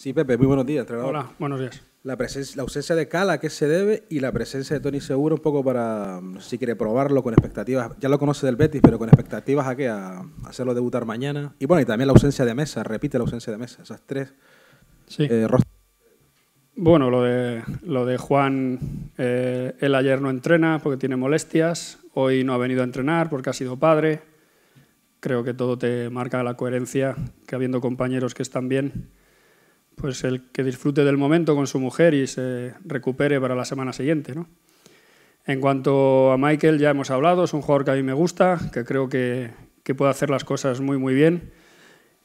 Sí, Pepe, muy buenos días, Hola, buenos días. La, la ausencia de Cala, ¿a qué se debe? Y la presencia de Tony Seguro, un poco para, mm, si quiere probarlo con expectativas, ya lo conoce del Betis, pero con expectativas a qué, a hacerlo debutar mañana. Y bueno, y también la ausencia de Mesa, repite la ausencia de Mesa, esas tres. Sí. Eh, bueno, lo de, lo de Juan, eh, él ayer no entrena porque tiene molestias, hoy no ha venido a entrenar porque ha sido padre. Creo que todo te marca la coherencia que habiendo compañeros que están bien, pues el que disfrute del momento con su mujer y se recupere para la semana siguiente. En cuanto a Michael, ya hemos hablado, es un jugador que a mí me gusta, que creo que, puede hacer las cosas muy, muy bien.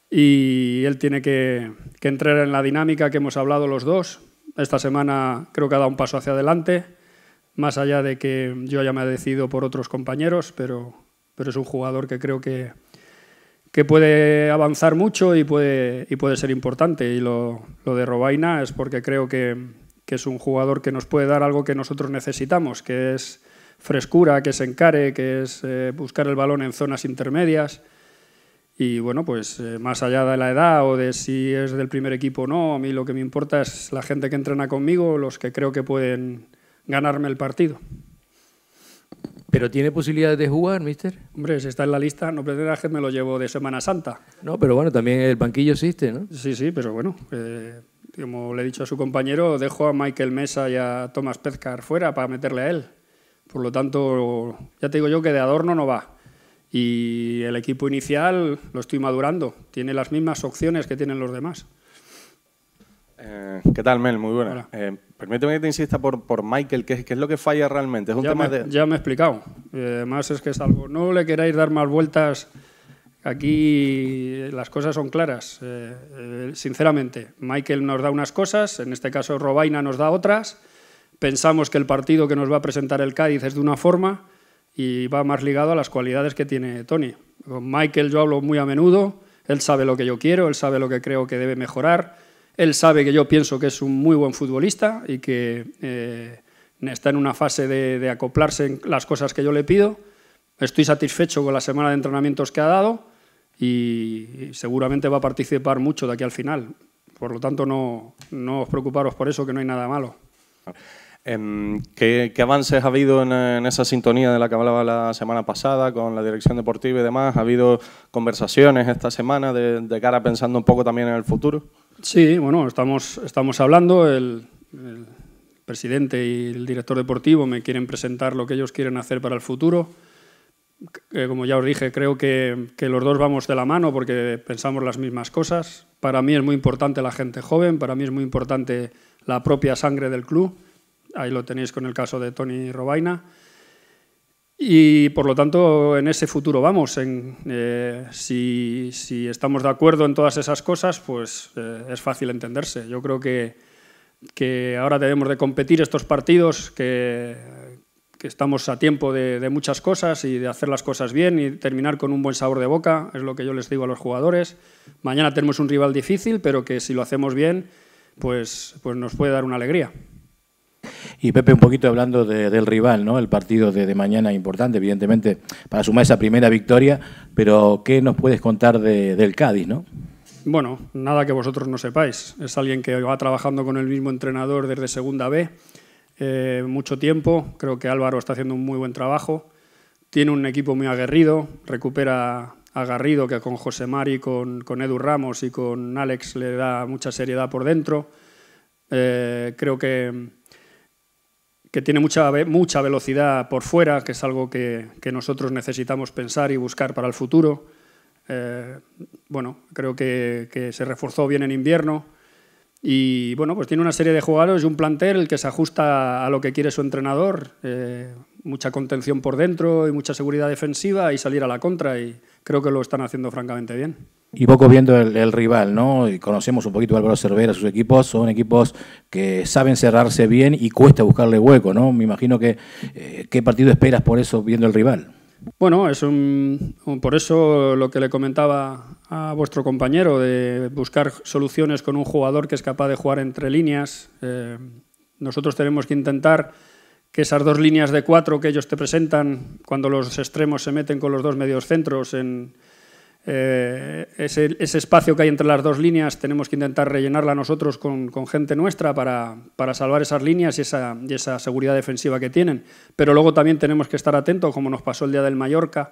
Y él tiene que, entrar en la dinámica que hemos hablado los dos. Esta semana creo que ha dado un paso hacia adelante, más allá de que yo ya me he decidido por otros compañeros, pero, pero es un jugador que creo que, que puede avanzar mucho y puede, y puede ser importante. Y lo, lo de Robaina es porque creo que, que, es un jugador que nos puede dar algo que nosotros necesitamos, que es frescura, que se encare, que es eh, buscar el balón en zonas intermedias. Y bueno, pues eh, más allá de la edad o de si es del primer equipo o no, a mí lo que me importa es la gente que entrena conmigo, los que creo que pueden ganarme el partido. Pero tiene posibilidades de jugar, mister. Hombre, si está en la lista, no pretendas que me lo llevo de Semana Santa. No, pero bueno, también el banquillo existe, ¿no? Sí, sí, pero bueno, eh, como le he dicho a su compañero, dejo a Michael Mesa y a Thomas Pezcar fuera para meterle a él. Por lo tanto, ya te digo yo que de adorno no va. Y el equipo inicial lo estoy madurando. Tiene las mismas opciones que tienen los demás. Eh, ¿Qué tal, Mel? Muy buena. Eh, permíteme que te insista por, Michael, ¿qué, es lo que falla realmente? ya, me, de... he explicado. Eh, además es que es algo... No le queráis dar más vueltas. Aquí las cosas son claras. sinceramente, Michael nos da unas cosas, en este caso Robaina nos da otras. Pensamos que el partido que nos va a presentar el Cádiz es de una forma y va más ligado a las cualidades que tiene Tony. Con Michael yo hablo muy a menudo, él sabe lo que yo quiero, él sabe lo que creo que debe mejorar, él sabe que yo pienso que es un muy buen futbolista y que eh, está en una fase de, acoplarse en las cosas que yo le pido. Estoy satisfecho con la semana de entrenamientos que ha dado y seguramente va a participar mucho de aquí al final. Por lo tanto, no, no os preocuparos por eso, que no hay nada malo. Em, ¿Qué, avances ha habido en, esa sintonía de la que hablaba la semana pasada con la dirección deportiva y demás? ¿Ha habido conversaciones esta semana de, de cara pensando un poco también en el futuro? Sí, bueno, estamos, hablando, el, presidente y el director deportivo me quieren presentar lo que ellos quieren hacer para el futuro. Eh, como ya os dije, creo que, que los dos vamos de la mano porque pensamos las mismas cosas. Para mí es muy importante la gente joven, para mí es muy importante la propia sangre del club. Ahí lo tenéis con el caso de Tony Robaina. Y por lo tanto, en ese futuro vamos. Eh, si, estamos de acuerdo en todas esas cosas, pues eh, es fácil entenderse. Yo creo que, ahora debemos de competir estos partidos, que, estamos a tiempo de, muchas cosas y de hacer las cosas bien y terminar con un buen sabor de boca, es lo que yo les digo a los jugadores. Mañana tenemos un rival difícil, pero que si lo hacemos bien, pues, pues nos puede dar una alegría. Y Pepe, un poquito hablando del rival, ¿no? El partido de, mañana importante, evidentemente, para sumar esa primera victoria, pero ¿qué nos puedes contar de, del Cádiz, no? Bueno, nada que vosotros no sepáis. Es alguien que va trabajando con el mismo entrenador desde Segunda B eh, mucho tiempo. Creo que Álvaro está haciendo un muy buen trabajo. Tiene un equipo muy aguerrido, recupera aguerrido que con José Mari, con, con Edu Ramos y con Alex le da mucha seriedad por dentro. Eh, creo que que tiene mucha, mucha velocidad por fuera, que es algo que, que nosotros necesitamos pensar y buscar para el futuro. Eh, bueno, creo que, que, se reforzó bien en invierno y bueno, pues tiene una serie de jugadores y un plantel que se ajusta a lo que quiere su entrenador, eh, mucha contención por dentro y mucha seguridad defensiva y salir a la contra y creo que lo están haciendo francamente bien y poco viendo el, rival, ¿no? Y conocemos un poquito a Álvaro Cervera, sus equipos, son equipos que saben cerrarse bien y cuesta buscarle hueco, ¿no? Me imagino que eh, qué partido esperas por eso viendo el rival. Bueno, es un, por eso lo que le comentaba a vuestro compañero de buscar soluciones con un jugador que es capaz de jugar entre líneas. Eh, nosotros tenemos que intentar que esas dos líneas de cuatro que ellos te presentan cuando los extremos se meten con los dos medios centros en, eh, ese, ese, espacio que hay entre las dos líneas tenemos que intentar rellenarla nosotros con, gente nuestra para, salvar esas líneas y esa, seguridad defensiva que tienen. Pero luego también tenemos que estar atentos, como nos pasó el día del Mallorca,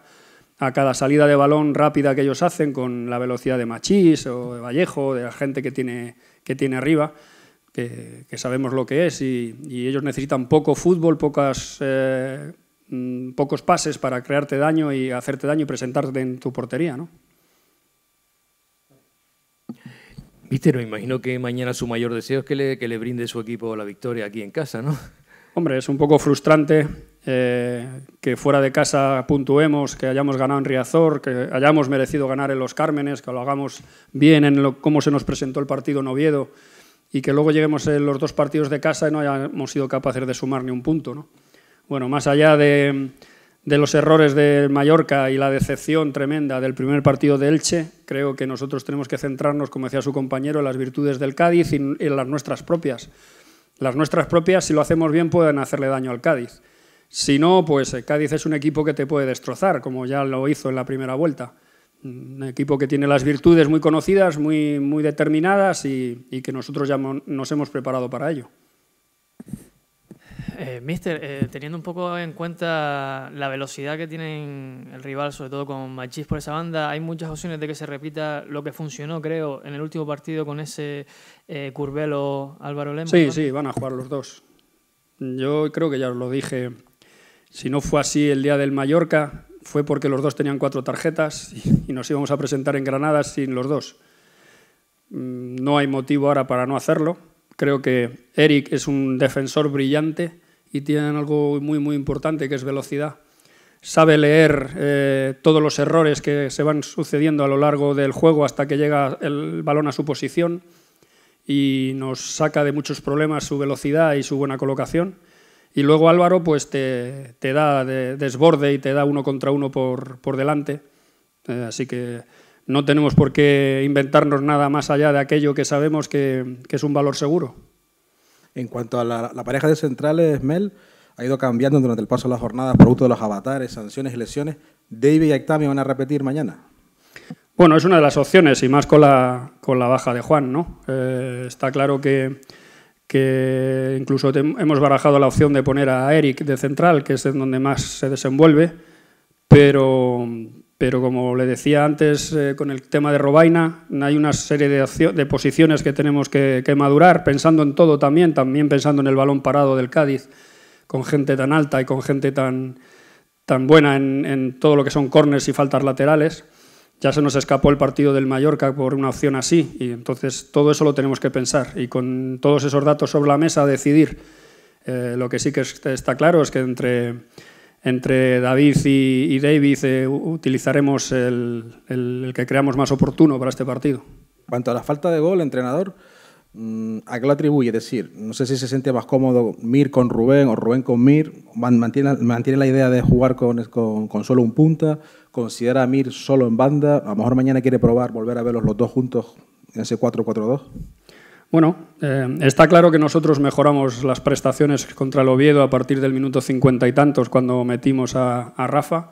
a cada salida de balón rápida que ellos hacen con la velocidad de Machís o de Vallejo, de la gente que tiene, que tiene arriba, que, sabemos lo que es y, ellos necesitan poco fútbol, pocas eh, Mm, pocos pases para crearte daño y hacerte daño y presentarte en tu portería, ¿no? imagino que mañana su mayor deseo es que le, brinde su equipo la victoria aquí en casa, ¿no? Hombre, es un poco frustrante eh, que fuera de casa puntuemos, que hayamos ganado en Riazor, que hayamos merecido ganar en Los Cármenes, que lo hagamos bien en lo, cómo se nos presentó el partido en Oviedo y que luego lleguemos en los dos partidos de casa y no hayamos sido capaces de sumar ni un punto, ¿no? Bueno, más allá de, los errores de Mallorca y la decepción tremenda del primer partido de Elche, creo que nosotros tenemos que centrarnos, como decía su compañero, en las virtudes del Cádiz y en las nuestras propias. Las nuestras propias, si lo hacemos bien, pueden hacerle daño al Cádiz. Si no, pues eh, Cádiz es un equipo que te puede destrozar, como ya lo hizo en la primera vuelta. Un equipo que tiene las virtudes muy conocidas, muy, muy determinadas y que nosotros ya nos hemos preparado para ello. Eh, mister, eh, teniendo un poco en cuenta la velocidad que tienen el rival, sobre todo con Machis por esa banda, hay muchas opciones de que se repita lo que funcionó, creo, en el último partido con ese eh, Curvelo Álvaro Lemos. Sí, sí, van a jugar los dos. Yo creo que ya os lo dije. Si no fue así el día del Mallorca, fue porque los dos tenían cuatro tarjetas y nos íbamos a presentar en Granada sin los dos. Mm, no hay motivo ahora para no hacerlo. Creo que Eric es un defensor brillante y tienen algo muy, muy importante que es velocidad. Sabe leer eh, todos los errores que se van sucediendo a lo largo del juego hasta que llega el balón a su posición y nos saca de muchos problemas su velocidad y su buena colocación. Y luego Álvaro pues te, da desborde y te da uno contra uno por, por delante. Eh, así que no tenemos por qué inventarnos nada más allá de aquello que sabemos que es un valor seguro. En cuanto a la, pareja de centrales, Mel ha ido cambiando durante el paso de las jornadas, producto de los avatares, sanciones y lesiones. ¿David y Aitami van a repetir mañana? Bueno, es una de las opciones y más con la, con la baja de Juan, ¿no? Eh, está claro que, que incluso hemos barajado la opción de poner a Eric de central, que es en donde más se desenvuelve, pero pero como le decía antes eh, con el tema de Robaina, hay una serie de, de posiciones que tenemos que, madurar, pensando en todo también, también pensando en el balón parado del Cádiz, con gente tan alta y con gente tan, tan buena en, todo lo que son corners y faltas laterales. Ya se nos escapó el partido del Mallorca por una opción así, y entonces todo eso lo tenemos que pensar y con todos esos datos sobre la mesa decidir. Eh, lo que sí que está claro es que entre entre David y, David eh, utilizaremos el, que creamos más oportuno para este partido. En cuanto a la falta de gol, entrenador, mm, ¿a qué lo atribuye? Es decir, no sé si se siente más cómodo Mir con Rubén o Rubén con Mir. ¿Mantiene, la idea de jugar con, con, solo un punta? ¿Considera a Mir solo en banda? A lo mejor mañana quiere probar volver a verlos los dos juntos en ese 4-4-2. Bueno, eh, está claro que nosotros mejoramos las prestaciones contra el Oviedo a partir del minuto cincuenta y tantos cuando metimos a, Rafa,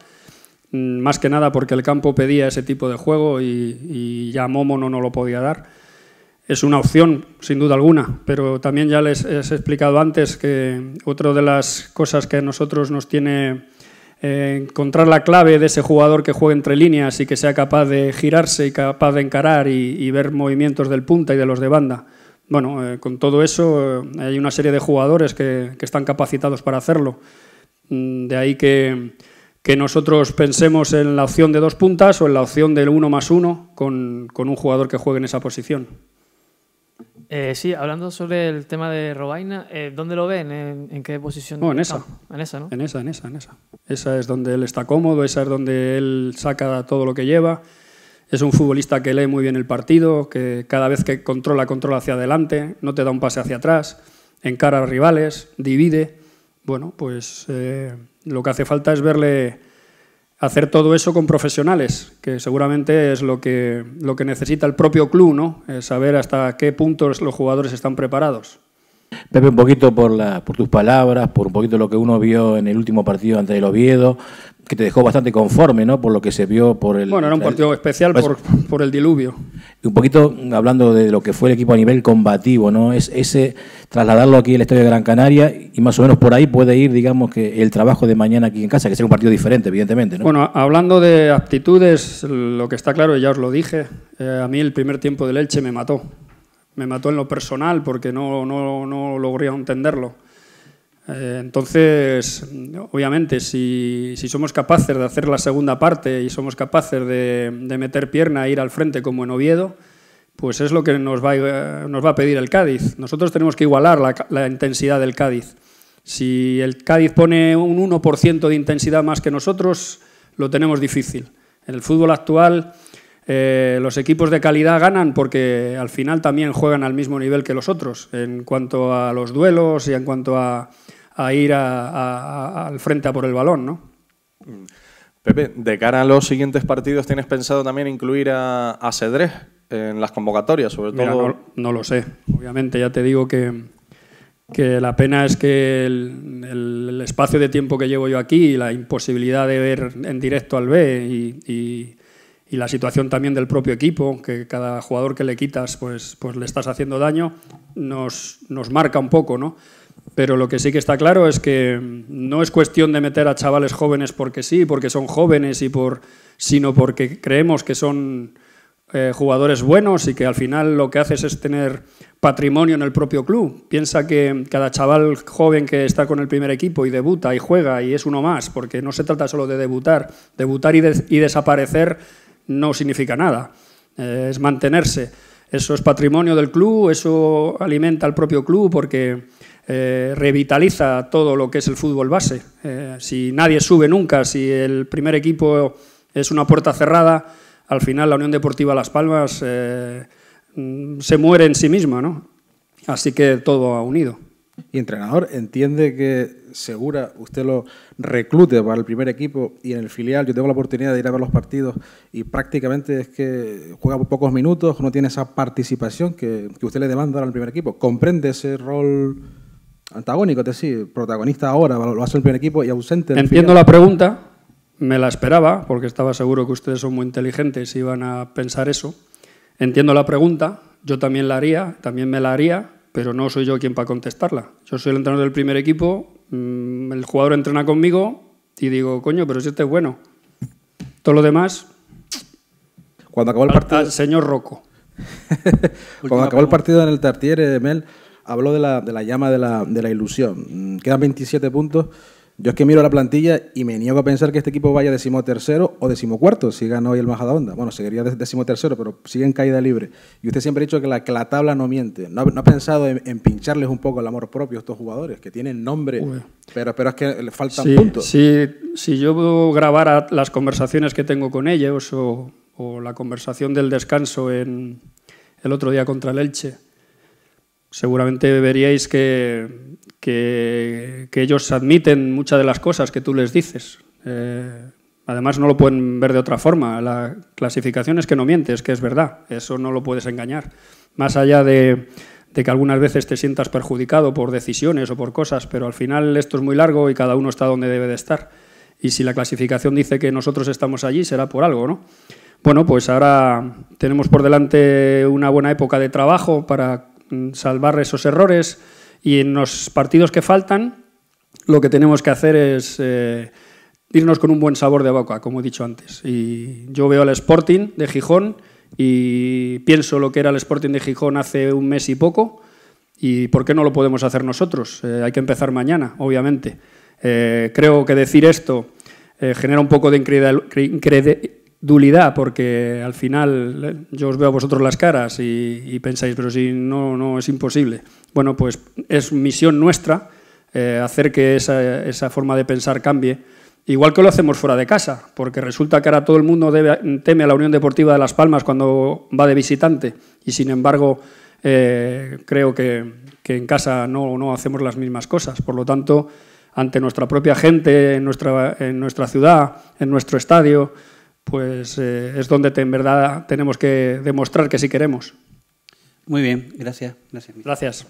mm, más que nada porque el campo pedía ese tipo de juego y, ya Momo no, lo podía dar. Es una opción, sin duda alguna, pero también ya les, he explicado antes que otra de las cosas que a nosotros nos tiene eh, encontrar la clave de ese jugador que juegue entre líneas y que sea capaz de girarse y capaz de encarar y ver movimientos del punta y de los de banda bueno, eh, con todo eso eh, hay una serie de jugadores que, están capacitados para hacerlo. Mm, de ahí que, que, nosotros pensemos en la opción de dos puntas o en la opción del uno más uno con, con un jugador que juegue en esa posición. Eh, sí, hablando sobre el tema de Robaina, ¿dónde lo ven? ¿En, qué posición? No, oh, en esa. En esa, ¿no? En esa, en esa, en esa. Esa es donde él está cómodo, esa es donde él saca todo lo que lleva. Es un futbolista que lee muy bien el partido, que cada vez que controla, controla hacia adelante, no te da un pase hacia atrás, encara a rivales, divide. Bueno, pues eh, lo que hace falta es verle hacer todo eso con profesionales, que seguramente es lo que, lo que necesita el propio club, ¿no? saber hasta qué punto los jugadores están preparados. Pepe, un poquito por, la, por tus palabras, por un poquito lo que uno vio en el último partido ante el Oviedo, que te dejó bastante conforme, ¿no? Por lo que se vio por el... Bueno, era un partido especial pues por, el diluvio. y Un poquito hablando de lo que fue el equipo a nivel combativo, ¿no? Es ese trasladarlo aquí la historia de Gran Canaria y más o menos por ahí puede ir, digamos, que el trabajo de mañana aquí en casa, que será un partido diferente, evidentemente, ¿no? Bueno, hablando de aptitudes, lo que está claro, ya os lo dije, eh, a mí el primer tiempo del Elche me mató. Me mató en lo personal porque no, no, no logré entenderlo eh, entonces, obviamente, si, si, somos capaces de hacer la segunda parte y somos capaces de, de, meter pierna e ir al frente como en Oviedo, pues es lo que nos va, a, nos va a pedir el Cádiz. Nosotros tenemos que igualar la, la, intensidad del Cádiz. Si el Cádiz pone un 1% de intensidad más que nosotros, lo tenemos difícil. En el fútbol actual eh, los equipos de calidad ganan porque al final también juegan al mismo nivel que los otros en cuanto a los duelos y en cuanto a, ir al frente a por el balón, ¿no? Mm. Pepe, de cara a los siguientes partidos, ¿tienes pensado también incluir a, a Cedrés en las convocatorias, sobre No, lo sé, obviamente, ya te digo que, que la pena es que el, espacio de tiempo que llevo yo aquí y la imposibilidad de ver en directo al B y y la situación también del propio equipo, que cada jugador que le quitas pues, pues le estás haciendo daño, nos, nos marca un poco, ¿no? Pero lo que sí que está claro es que no es cuestión de meter a chavales jóvenes porque sí, porque son jóvenes, y por, sino porque creemos que son eh, jugadores buenos y que al final lo que haces es tener patrimonio en el propio club. Piensa que cada chaval joven que está con el primer equipo y debuta y juega y es uno más, porque no se trata solo de debutar, debutar y desaparecer no significa nada, eh, es mantenerse. Eso es patrimonio del club, eso alimenta al propio club porque eh, revitaliza todo lo que es el fútbol base. Eh, si nadie sube nunca, si el primer equipo es una puerta cerrada, al final la Unión Deportiva Las Palmas mm, se muere en sí misma, ¿no? Así que todo ha unido y entrenador entiende que Segura usted lo reclute para el primer equipo y en el filial yo tengo la oportunidad de ir a ver los partidos y prácticamente es que juega pocos minutos, no tiene esa participación que, usted le demanda al primer equipo. ¿Comprende ese rol antagónico, de decir, protagonista ahora, lo hace el primer equipo y ausente? En Entiendo la pregunta, me la esperaba porque estaba seguro que ustedes son muy inteligentes y iban a pensar eso. Entiendo la pregunta, yo también la haría, también me la haría pero no soy yo quien para contestarla. Yo soy el entrenador del primer equipo, mm, el jugador entrena conmigo y digo, coño, pero si este es bueno. Todo lo demás. Cuando acabó el partido. señor Rocco. Cuando acabó el partido en el Tartier, Mel habló de la, de la llama de la, de la ilusión. Mm, quedan 27 puntos. Yo es que miro la plantilla y me niego a pensar que este equipo vaya decimotercero o decimocuarto si gana hoy el Majadahonda. Bueno, seguiría decimotercero, pero sigue en caída libre. Y usted siempre ha dicho que la, tabla no miente. ¿No ha, pensado en, pincharles un poco el amor propio a estos jugadores que tienen nombre, pero, es que les faltan puntos? Sí, si yo grabara las conversaciones que tengo con ellos o, o la conversación del descanso en el otro día contra el Elche, seguramente veríais que, que, ellos admiten muchas de las cosas que tú les dices. Eh, además, no lo pueden ver de otra forma. La clasificación es que no mientes, que es verdad. Eso no lo puedes engañar. Más allá de, de que algunas veces te sientas perjudicado por decisiones o por cosas, pero al final esto es muy largo y cada uno está donde debe de estar. Y si la clasificación dice que nosotros estamos allí, será por algo, ¿no? Bueno, pues ahora tenemos por delante una buena época de trabajo para salvar esos errores y en los partidos que faltan lo que tenemos que hacer es eh, irnos con un buen sabor de boca, como he dicho antes. Y yo veo al Sporting de Gijón y pienso lo que era el Sporting de Gijón hace un mes y poco y por qué no lo podemos hacer nosotros. Eh, hay que empezar mañana, obviamente. Eh, creo que decir esto genera un poco de incredulidad, dulidad, porque al final eh, yo os veo a vosotros las caras y, pensáis, pero si no, no es imposible. Bueno, pues es misión nuestra eh, hacer que esa, esa, forma de pensar cambie, igual que lo hacemos fuera de casa, porque resulta que ahora todo el mundo teme a la Unión Deportiva de Las Palmas cuando va de visitante y sin embargo eh, creo que, que, en casa no, no hacemos las mismas cosas. Por lo tanto, ante nuestra propia gente, en nuestra, en nuestra ciudad, en nuestro estadio, pues eh, es donde en verdad tenemos que demostrar que sí queremos. Muy bien, Gracias. gracias.